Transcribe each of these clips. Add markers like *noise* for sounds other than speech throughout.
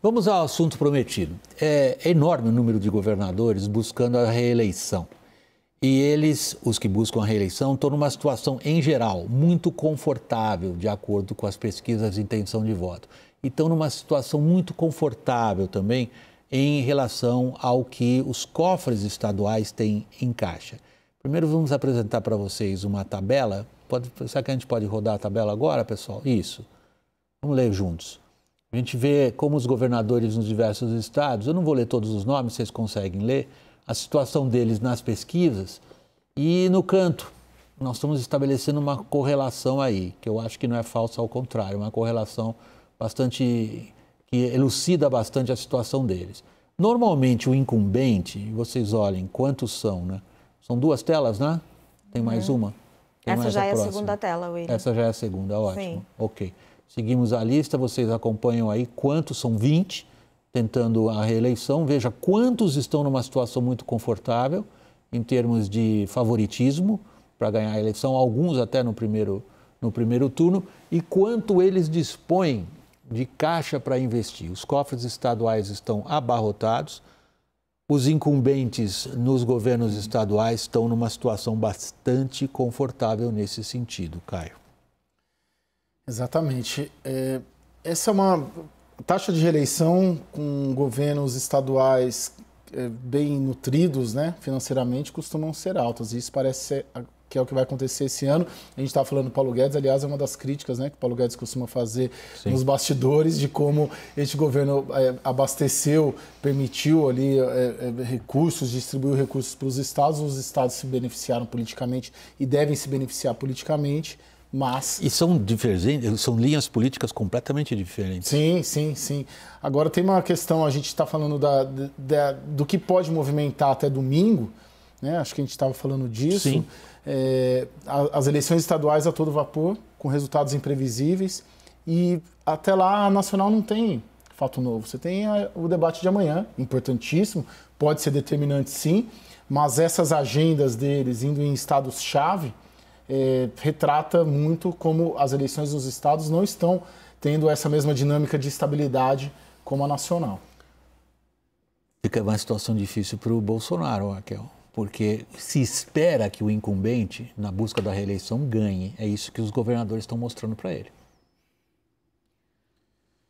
Vamos ao assunto prometido. É, enorme o número de governadores buscando a reeleição. E eles, os que buscam a reeleição, estão numa situação, em geral, muito confortável, de acordo com as pesquisas de intenção de voto. E estão numa situação muito confortável também em relação ao que os cofres estaduais têm em caixa. Primeiro, vamos apresentar para vocês uma tabela. Pode, será que a gente pode rodar a tabela agora, pessoal? Isso. Vamos ler juntos. A gente vê como os governadores nos diversos estados, eu não vou ler todos os nomes, vocês conseguem ler, a situação deles nas pesquisas e no canto. Nós estamos estabelecendo uma correlação aí, que eu acho que não é falsa, ao contrário, uma correlação bastante que elucida bastante a situação deles. Normalmente o incumbente, vocês olhem quantos são, né? São duas telas, né? Tem mais uhum. uma? Tem Essa mais já a é próxima. a segunda tela, William. Essa já é a segunda, ótimo. Sim. Ok. Seguimos a lista, vocês acompanham aí quantos são 20 tentando a reeleição. Veja quantos estão numa situação muito confortável em termos de favoritismo para ganhar a eleição, alguns até no primeiro, no primeiro turno, e quanto eles dispõem de caixa para investir. Os cofres estaduais estão abarrotados, os incumbentes nos governos estaduais estão numa situação bastante confortável nesse sentido, Caio. Exatamente. É, essa é uma taxa de reeleição com governos estaduais é, bem nutridos né, financeiramente costumam ser altas. E isso parece ser, que é o que vai acontecer esse ano. A gente estava tá falando do Paulo Guedes, aliás, é uma das críticas né, que o Paulo Guedes costuma fazer Sim. nos bastidores de como este governo é, abasteceu, permitiu ali é, é, recursos, distribuiu recursos para os estados, os estados se beneficiaram politicamente e devem se beneficiar politicamente mas... E são divergentes, são linhas políticas completamente diferentes. Sim, sim, sim. Agora tem uma questão, a gente está falando da, da, do que pode movimentar até domingo, né? acho que a gente estava falando disso. Sim. É, as eleições estaduais a todo vapor, com resultados imprevisíveis, e até lá a nacional não tem fato novo. Você tem a, o debate de amanhã, importantíssimo, pode ser determinante sim, mas essas agendas deles indo em estados-chave é, retrata muito como as eleições nos estados não estão tendo essa mesma dinâmica de estabilidade como a nacional. Fica uma situação difícil para o Bolsonaro, Raquel, porque se espera que o incumbente, na busca da reeleição, ganhe. É isso que os governadores estão mostrando para ele.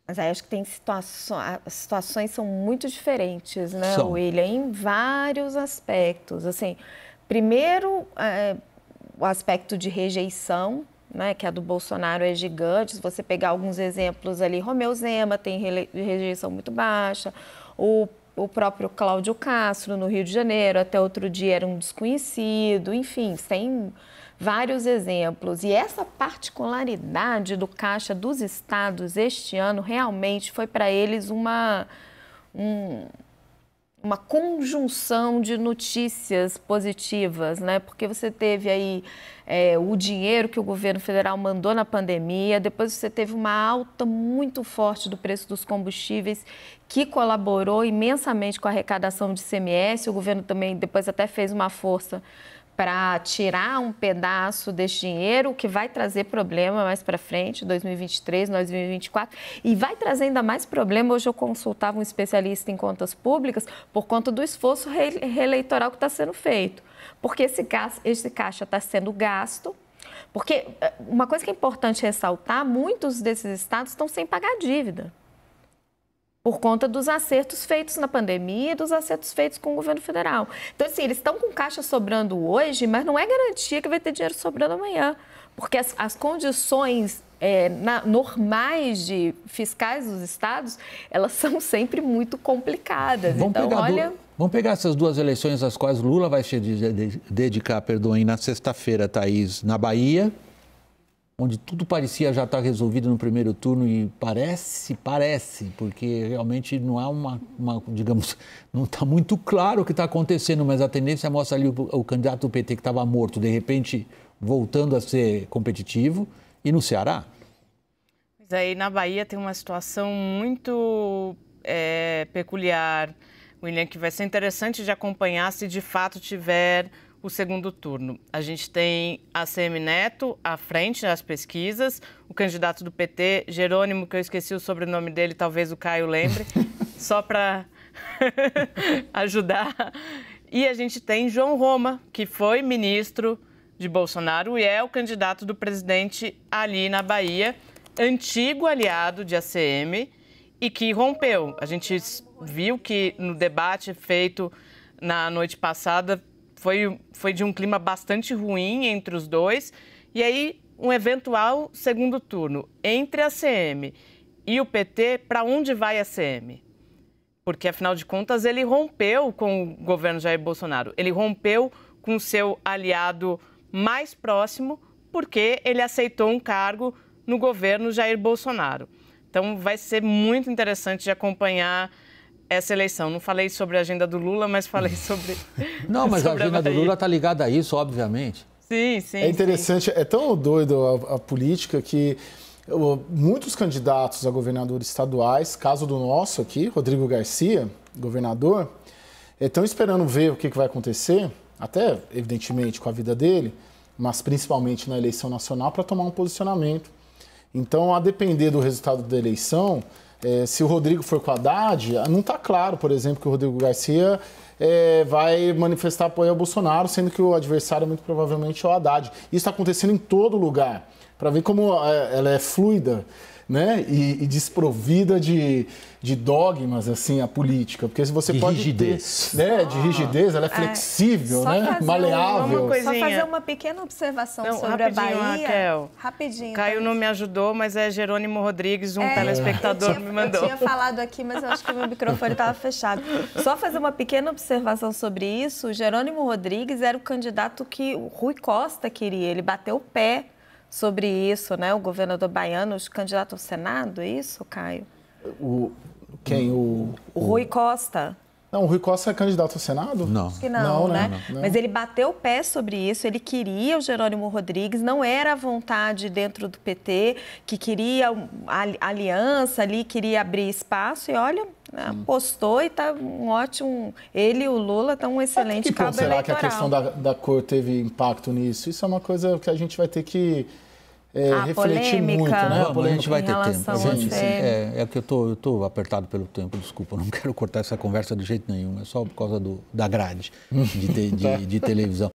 Mas aí acho que tem situações, as situações são muito diferentes, né, são. William? Em vários aspectos. Assim, primeiro, é, o aspecto de rejeição, né, que a do Bolsonaro é gigante. Se você pegar alguns exemplos ali, Romeu Zema tem rejeição muito baixa, o, o próprio Cláudio Castro, no Rio de Janeiro, até outro dia era um desconhecido, enfim, tem vários exemplos. E essa particularidade do Caixa dos Estados este ano realmente foi para eles uma. Um, uma conjunção de notícias positivas, né? Porque você teve aí é, o dinheiro que o governo federal mandou na pandemia, depois você teve uma alta muito forte do preço dos combustíveis, que colaborou imensamente com a arrecadação de CMS. O governo também depois até fez uma força para tirar um pedaço desse dinheiro, que vai trazer problema mais para frente, 2023, 2024, e vai trazer ainda mais problema. Hoje eu consultava um especialista em contas públicas por conta do esforço reeleitoral que está sendo feito, porque esse caixa está caixa sendo gasto porque eh, uma coisa que é importante ressaltar, muitos desses estados estão sem pagar dívida por conta dos acertos feitos na pandemia e dos acertos feitos com o governo federal. Então, assim, eles estão com caixa sobrando hoje, mas não é garantia que vai ter dinheiro sobrando amanhã, porque as, as condições é, na, normais de fiscais dos estados, elas *laughs* são sempre muito complicadas. Vamos então, olha... Do... Vamos pegar essas duas eleições às quais Lula vai se dedicar, perdoem, na sexta-feira, Thaís, na Bahia, onde tudo parecia já estar tá resolvido no primeiro turno e parece, parece, porque realmente não há uma, uma digamos, *laughs* não está muito claro o que está acontecendo, mas a tendência mostra ali o, o candidato do PT que estava morto, de repente voltando a ser competitivo, e no Ceará. Mas aí na Bahia tem uma situação muito é, peculiar, William, que vai ser interessante de acompanhar se de fato tiver o segundo turno. A gente tem a CM Neto à frente nas pesquisas, o candidato do PT, Jerônimo, que eu esqueci o sobrenome dele, talvez o Caio lembre, *laughs* só para *laughs* ajudar. E a gente tem João Roma, que foi ministro de Bolsonaro e é o candidato do presidente ali na Bahia, antigo aliado de ACM e que rompeu. A gente viu que no debate feito na noite passada foi, foi de um clima bastante ruim entre os dois. E aí, um eventual segundo turno entre a CM e o PT, para onde vai a CM? Porque, afinal de contas, ele rompeu com o governo Jair Bolsonaro. Ele rompeu com o seu aliado mais próximo, porque ele aceitou um cargo no governo Jair Bolsonaro. Então, vai ser muito interessante de acompanhar essa eleição. Não falei sobre a agenda do Lula, mas falei *laughs* sobre. Não, mas sobre a agenda a do Lula está ligada a isso, obviamente. Sim, sim. É interessante, sim. é tão doido a, a política que eu, muitos candidatos a governadores estaduais, caso do nosso aqui, Rodrigo Garcia, governador, estão é, esperando ver o que, que vai acontecer, até evidentemente com a vida dele, mas principalmente na eleição nacional, para tomar um posicionamento. Então, a depender do resultado da eleição, é, se o Rodrigo for com a Haddad, não está claro, por exemplo, que o Rodrigo Garcia é, vai manifestar apoio ao Bolsonaro, sendo que o adversário muito provavelmente é o Haddad. Isso está acontecendo em todo lugar para ver como é, ela é fluida né? E, e, desprovida de, de dogmas assim a política, porque se você de pode rigidez. Ter, né, de ah. rigidez, ela é, é flexível, né? Maleável. só fazer uma pequena observação Não, sobre a Bahia. Raquel. Rapidinho. Caio tá? não me ajudou, mas é Jerônimo Rodrigues, um é, telespectador tinha, me mandou. Eu tinha falado aqui, mas eu acho que o meu microfone estava fechado. Só fazer uma pequena observação sobre isso. O Jerônimo Rodrigues era o candidato que o Rui Costa queria, ele bateu o pé sobre isso, né? O governador baiano, os candidatos ao Senado, é isso, Caio? O, quem? O, o Rui Costa. Não, o Rui Costa é candidato ao Senado? Não. Acho que não, não né? né? Não, Mas ele bateu o pé sobre isso, ele queria o Jerônimo Rodrigues, não era a vontade dentro do PT, que queria aliança ali, queria abrir espaço, e olha, apostou e tá um ótimo. Ele e o Lula estão um excelente que cabo será eleitoral. Será que a questão da, da cor teve impacto nisso? Isso é uma coisa que a gente vai ter que é, a refletir polêmica. muito, né? Vamos, a, gente vai ter tempo. é, é, que eu estou apertado pelo tempo, desculpa, *laughs* não quero cortar essa conversa de jeito nenhum, é só por causa do, da grade de, te, de, *laughs* de televisão.